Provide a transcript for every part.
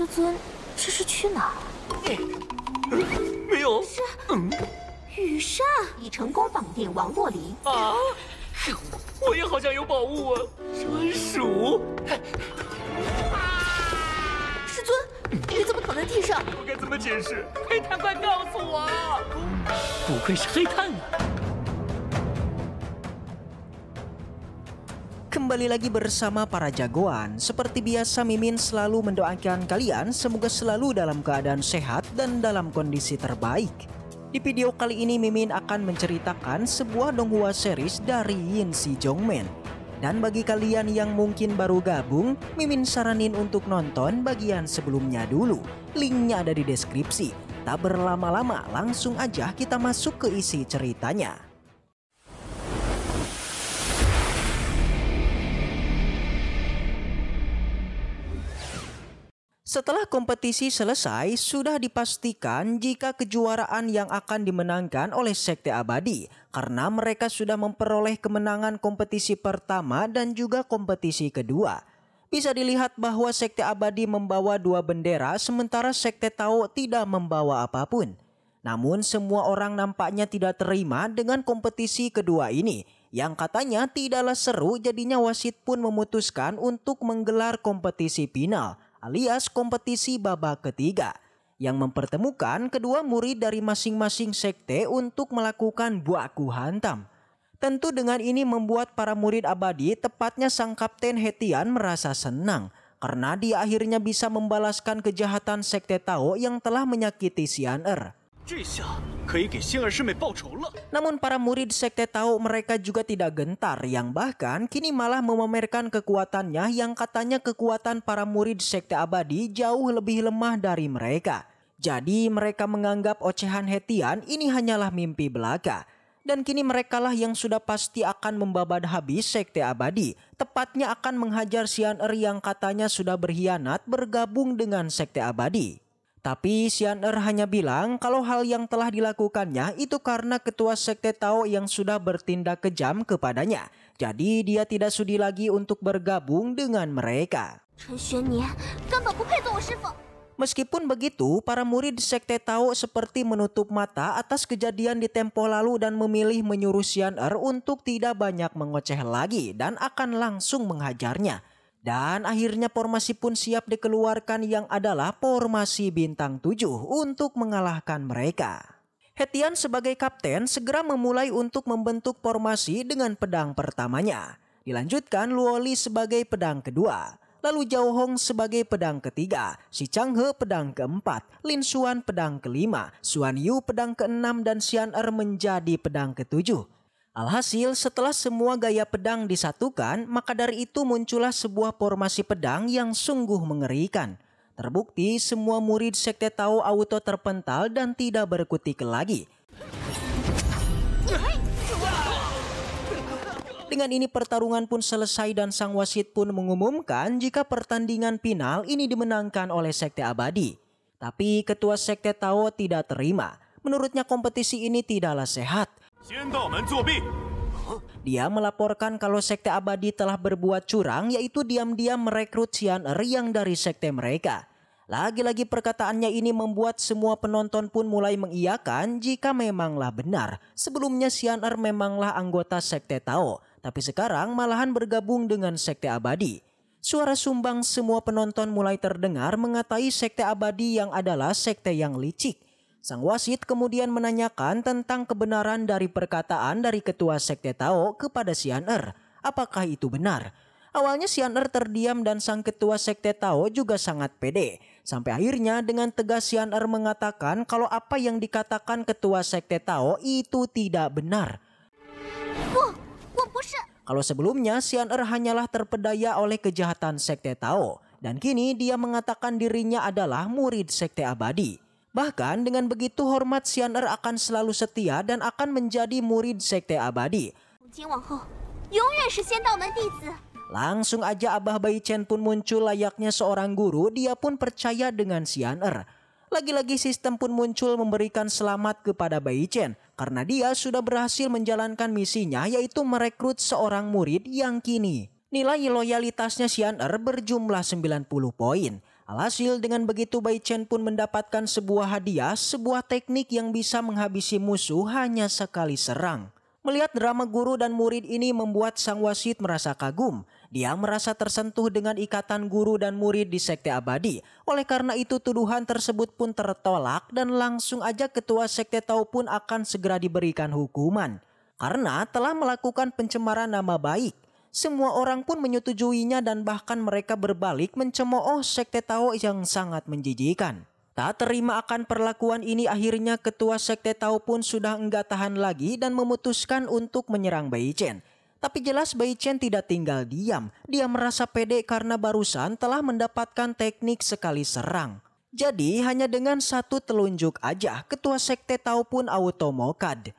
师尊，这是去哪？没有，是羽扇已成功绑定王若琳。啊！我也好像有宝物啊，专属。师尊，你怎么躺在地上？我该怎么解释？黑炭，快告诉我！不愧是黑炭啊。Kembali lagi bersama para jagoan. Seperti biasa Mimin selalu mendoakan kalian semoga selalu dalam keadaan sehat dan dalam kondisi terbaik. Di video kali ini Mimin akan menceritakan sebuah donghua series dari Yin Si Jongmen. Dan bagi kalian yang mungkin baru gabung, Mimin saranin untuk nonton bagian sebelumnya dulu. Linknya ada di deskripsi. Tak berlama-lama, langsung aja kita masuk ke isi ceritanya. Setelah kompetisi selesai, sudah dipastikan jika kejuaraan yang akan dimenangkan oleh Sekte Abadi karena mereka sudah memperoleh kemenangan kompetisi pertama dan juga kompetisi kedua. Bisa dilihat bahwa Sekte Abadi membawa dua bendera sementara Sekte Tao tidak membawa apapun. Namun semua orang nampaknya tidak terima dengan kompetisi kedua ini yang katanya tidaklah seru jadinya wasit pun memutuskan untuk menggelar kompetisi final alias kompetisi babak ketiga yang mempertemukan kedua murid dari masing-masing sekte untuk melakukan buaku hantam. Tentu dengan ini membuat para murid abadi tepatnya sang Kapten Hetian merasa senang karena dia akhirnya bisa membalaskan kejahatan sekte Tao yang telah menyakiti Sian Er. Namun para murid sekte tahu mereka juga tidak gentar yang bahkan kini malah memamerkan kekuatannya yang katanya kekuatan para murid sekte abadi jauh lebih lemah dari mereka. Jadi mereka menganggap ocehan Hetian ini hanyalah mimpi belaka. Dan kini merekalah yang sudah pasti akan membabad habis sekte abadi. Tepatnya akan menghajar Sian Er yang katanya sudah berkhianat bergabung dengan sekte abadi. Tapi Xian Er hanya bilang kalau hal yang telah dilakukannya itu karena ketua sekte Tao yang sudah bertindak kejam kepadanya. Jadi dia tidak sudi lagi untuk bergabung dengan mereka. Er, er? Meskipun begitu, para murid sekte Tao seperti menutup mata atas kejadian di tempo lalu dan memilih menyuruh Xian Er untuk tidak banyak mengoceh lagi dan akan langsung menghajarnya. Dan akhirnya formasi pun siap dikeluarkan yang adalah formasi bintang tujuh untuk mengalahkan mereka. Hetian sebagai kapten segera memulai untuk membentuk formasi dengan pedang pertamanya. Dilanjutkan Luoli sebagai pedang kedua, lalu Zhao Hong sebagai pedang ketiga, si Changhe pedang keempat, Lin Xuan pedang kelima, Xuan Yu pedang keenam dan Xian Er menjadi pedang ketujuh. Alhasil, setelah semua gaya pedang disatukan, maka dari itu muncullah sebuah formasi pedang yang sungguh mengerikan. Terbukti semua murid Sekte Tao Auto terpental dan tidak berkutik lagi. Dengan ini pertarungan pun selesai dan sang wasit pun mengumumkan jika pertandingan final ini dimenangkan oleh Sekte Abadi. Tapi ketua Sekte Tao tidak terima. Menurutnya kompetisi ini tidaklah sehat dia melaporkan kalau sekte abadi telah berbuat curang yaitu diam-diam merekrut Xian Er yang dari sekte mereka. Lagi-lagi perkataannya ini membuat semua penonton pun mulai mengiyakan jika memanglah benar. Sebelumnya Xian Er memanglah anggota sekte Tao, tapi sekarang malahan bergabung dengan sekte abadi. Suara sumbang semua penonton mulai terdengar mengatai sekte abadi yang adalah sekte yang licik Sang wasit kemudian menanyakan tentang kebenaran dari perkataan dari ketua sekte Tao kepada Si'an Er. Apakah itu benar? Awalnya Si'an Er terdiam dan sang ketua sekte Tao juga sangat pede. Sampai akhirnya dengan tegas Si'an Er mengatakan kalau apa yang dikatakan ketua sekte Tao itu tidak benar. Kalau sebelumnya Si'an Er hanyalah terpedaya oleh kejahatan sekte Tao. Dan kini dia mengatakan dirinya adalah murid sekte abadi. Bahkan dengan begitu hormat Xianer akan selalu setia dan akan menjadi murid sekte abadi. Langsung aja Abah Bai Chen pun muncul layaknya seorang guru, dia pun percaya dengan Xianer. Lagi-lagi sistem pun muncul memberikan selamat kepada Bai Chen karena dia sudah berhasil menjalankan misinya yaitu merekrut seorang murid yang kini. Nilai loyalitasnya Xian'er berjumlah berjumlah 90 poin. Alhasil dengan begitu Bai Chen pun mendapatkan sebuah hadiah, sebuah teknik yang bisa menghabisi musuh hanya sekali serang. Melihat drama guru dan murid ini membuat sang wasit merasa kagum. Dia merasa tersentuh dengan ikatan guru dan murid di sekte abadi. Oleh karena itu tuduhan tersebut pun tertolak dan langsung aja ketua sekte Tau pun akan segera diberikan hukuman. Karena telah melakukan pencemaran nama baik. Semua orang pun menyetujuinya dan bahkan mereka berbalik mencemooh sekte Tao yang sangat menjijikan. Tak terima akan perlakuan ini akhirnya ketua sekte Tao pun sudah enggak tahan lagi dan memutuskan untuk menyerang Bai Chen. Tapi jelas Bai Chen tidak tinggal diam. Dia merasa pede karena barusan telah mendapatkan teknik sekali serang. Jadi hanya dengan satu telunjuk aja ketua sekte Tao pun auto mokad.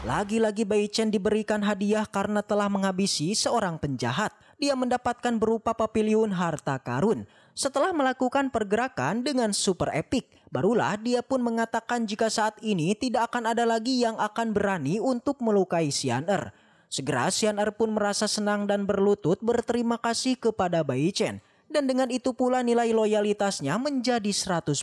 Lagi-lagi Bai Chen diberikan hadiah karena telah menghabisi seorang penjahat. Dia mendapatkan berupa papiliun harta karun. Setelah melakukan pergerakan dengan super epic, barulah dia pun mengatakan jika saat ini tidak akan ada lagi yang akan berani untuk melukai Xian Er. Segera Xian Er pun merasa senang dan berlutut berterima kasih kepada Bai Chen. Dan dengan itu pula nilai loyalitasnya menjadi 100%.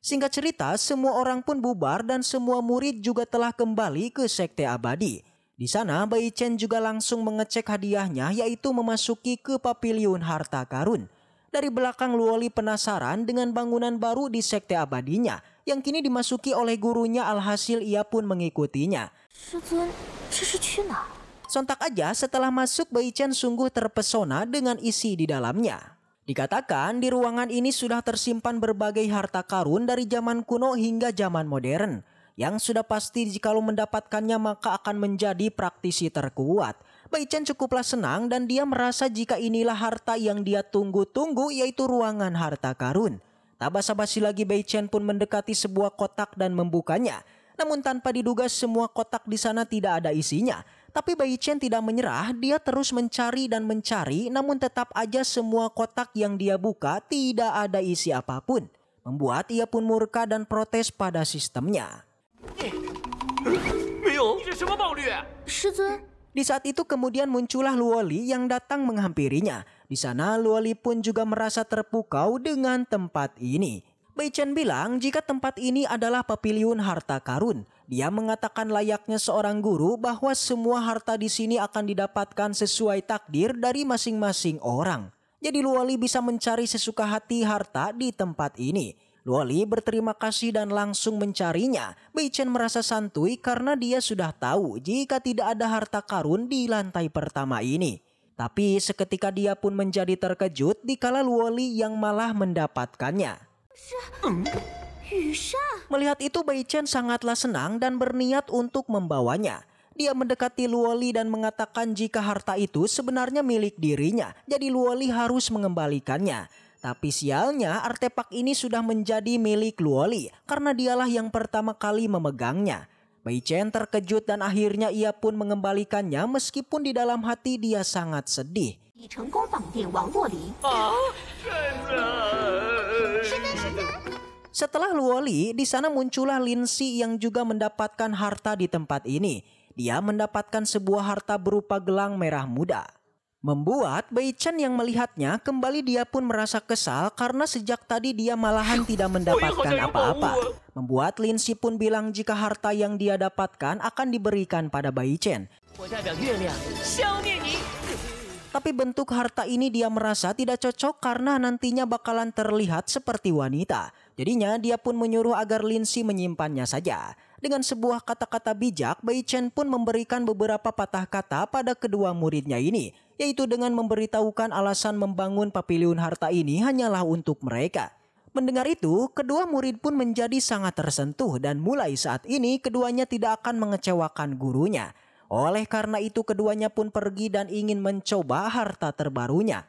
Singkat cerita, semua orang pun bubar dan semua murid juga telah kembali ke sekte abadi. Di sana, Bai Chen juga langsung mengecek hadiahnya yaitu memasuki ke papiliun harta karun. Dari belakang Luoli penasaran dengan bangunan baru di sekte abadinya yang kini dimasuki oleh gurunya alhasil ia pun mengikutinya. Sontak aja setelah masuk Bai Chen sungguh terpesona dengan isi di dalamnya. Dikatakan di ruangan ini sudah tersimpan berbagai harta karun dari zaman kuno hingga zaman modern yang sudah pasti jikalau mendapatkannya maka akan menjadi praktisi terkuat. Chen cukuplah senang dan dia merasa jika inilah harta yang dia tunggu-tunggu yaitu ruangan harta karun. Tak basa-basi lagi Chen pun mendekati sebuah kotak dan membukanya. Namun tanpa diduga semua kotak di sana tidak ada isinya. Tapi Bai Chen tidak menyerah, dia terus mencari dan mencari namun tetap aja semua kotak yang dia buka tidak ada isi apapun. Membuat ia pun murka dan protes pada sistemnya. Di saat itu kemudian muncullah Luoli yang datang menghampirinya. Di sana Luoli pun juga merasa terpukau dengan tempat ini. Bai Chen bilang jika tempat ini adalah papiliun harta karun dia mengatakan layaknya seorang guru bahwa semua harta di sini akan didapatkan sesuai takdir dari masing-masing orang. Jadi Luoli bisa mencari sesuka hati harta di tempat ini. Luoli berterima kasih dan langsung mencarinya. Beichen merasa santuy karena dia sudah tahu jika tidak ada harta karun di lantai pertama ini. Tapi seketika dia pun menjadi terkejut dikala Luoli yang malah mendapatkannya. Yusha. Melihat itu Bai Chen sangatlah senang dan berniat untuk membawanya. Dia mendekati Luoli dan mengatakan jika harta itu sebenarnya milik dirinya, jadi Luoli harus mengembalikannya. Tapi sialnya artefak ini sudah menjadi milik Luoli karena dialah yang pertama kali memegangnya. Bai Chen terkejut dan akhirnya ia pun mengembalikannya meskipun di dalam hati dia sangat sedih. Ah, setelah Luoli, di sana muncullah Si yang juga mendapatkan harta di tempat ini. Dia mendapatkan sebuah harta berupa gelang merah muda. Membuat Chen yang melihatnya kembali dia pun merasa kesal karena sejak tadi dia malahan tidak oh iya, mendapatkan apa-apa. Membuat Lin Si pun bilang jika harta yang dia dapatkan akan diberikan pada Chen. Tapi bentuk harta ini dia merasa tidak cocok karena nantinya bakalan terlihat seperti wanita. Jadinya dia pun menyuruh agar Lindsay menyimpannya saja. Dengan sebuah kata-kata bijak, Bai Chen pun memberikan beberapa patah kata pada kedua muridnya ini, yaitu dengan memberitahukan alasan membangun papiliun harta ini hanyalah untuk mereka. Mendengar itu, kedua murid pun menjadi sangat tersentuh dan mulai saat ini keduanya tidak akan mengecewakan gurunya. Oleh karena itu keduanya pun pergi dan ingin mencoba harta terbarunya.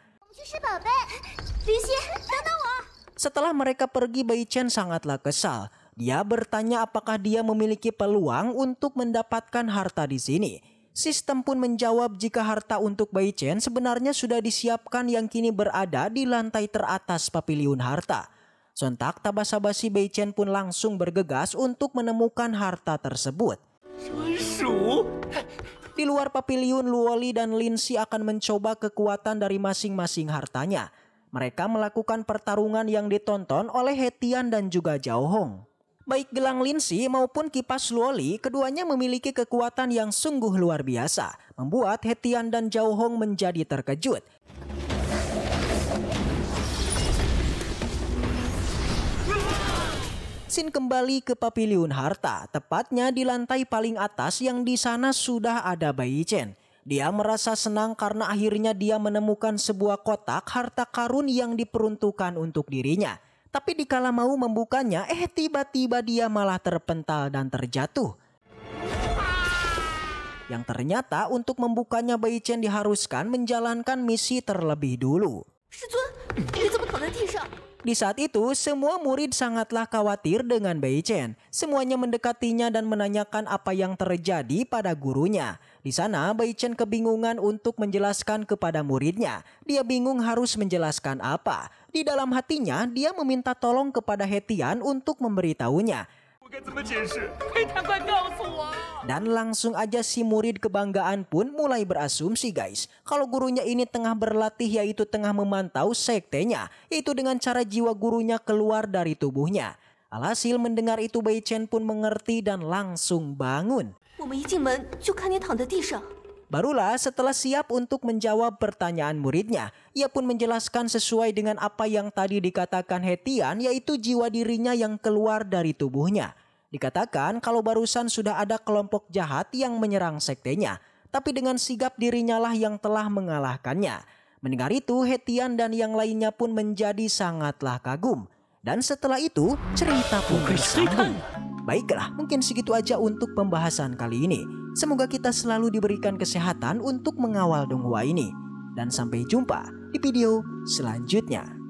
Setelah mereka pergi, Bai Chen sangatlah kesal. Dia bertanya apakah dia memiliki peluang untuk mendapatkan harta di sini. Sistem pun menjawab jika harta untuk Bai Chen sebenarnya sudah disiapkan yang kini berada di lantai teratas papiliun harta. Sontak tabasa-basi Bai Chen pun langsung bergegas untuk menemukan harta tersebut. Di luar papiliun, Luoli dan Lin Xi akan mencoba kekuatan dari masing-masing hartanya. Mereka melakukan pertarungan yang ditonton oleh Hetian dan juga Zhao Hong. Baik gelang Linsi maupun kipas Luoli, keduanya memiliki kekuatan yang sungguh luar biasa, membuat Hetian dan Zhao Hong menjadi terkejut. Sin kembali ke Papiliun Harta, tepatnya di lantai paling atas yang di sana sudah ada Bai Chen. Dia merasa senang karena akhirnya dia menemukan sebuah kotak harta karun yang diperuntukkan untuk dirinya. Tapi dikala mau membukanya, eh tiba-tiba dia malah terpental dan terjatuh. Yang ternyata untuk membukanya Bai Chen diharuskan menjalankan misi terlebih dulu. Di saat itu, semua murid sangatlah khawatir dengan Bei Chen. Semuanya mendekatinya dan menanyakan apa yang terjadi pada gurunya. Di sana, Bei Chen kebingungan untuk menjelaskan kepada muridnya. Dia bingung harus menjelaskan apa. Di dalam hatinya, dia meminta tolong kepada Hetian untuk memberitahunya. Dan langsung aja si murid kebanggaan pun mulai berasumsi guys. Kalau gurunya ini tengah berlatih yaitu tengah memantau sektenya. Itu dengan cara jiwa gurunya keluar dari tubuhnya. Alhasil mendengar itu Bei Chen pun mengerti dan langsung bangun. Barulah setelah siap untuk menjawab pertanyaan muridnya, ia pun menjelaskan sesuai dengan apa yang tadi dikatakan Hetian yaitu jiwa dirinya yang keluar dari tubuhnya. Dikatakan kalau barusan sudah ada kelompok jahat yang menyerang sektenya, tapi dengan sigap dirinya lah yang telah mengalahkannya. Mendengar itu Hetian dan yang lainnya pun menjadi sangatlah kagum. Dan setelah itu cerita pun bersambung. Baiklah mungkin segitu aja untuk pembahasan kali ini. Semoga kita selalu diberikan kesehatan untuk mengawal donghua ini. Dan sampai jumpa di video selanjutnya.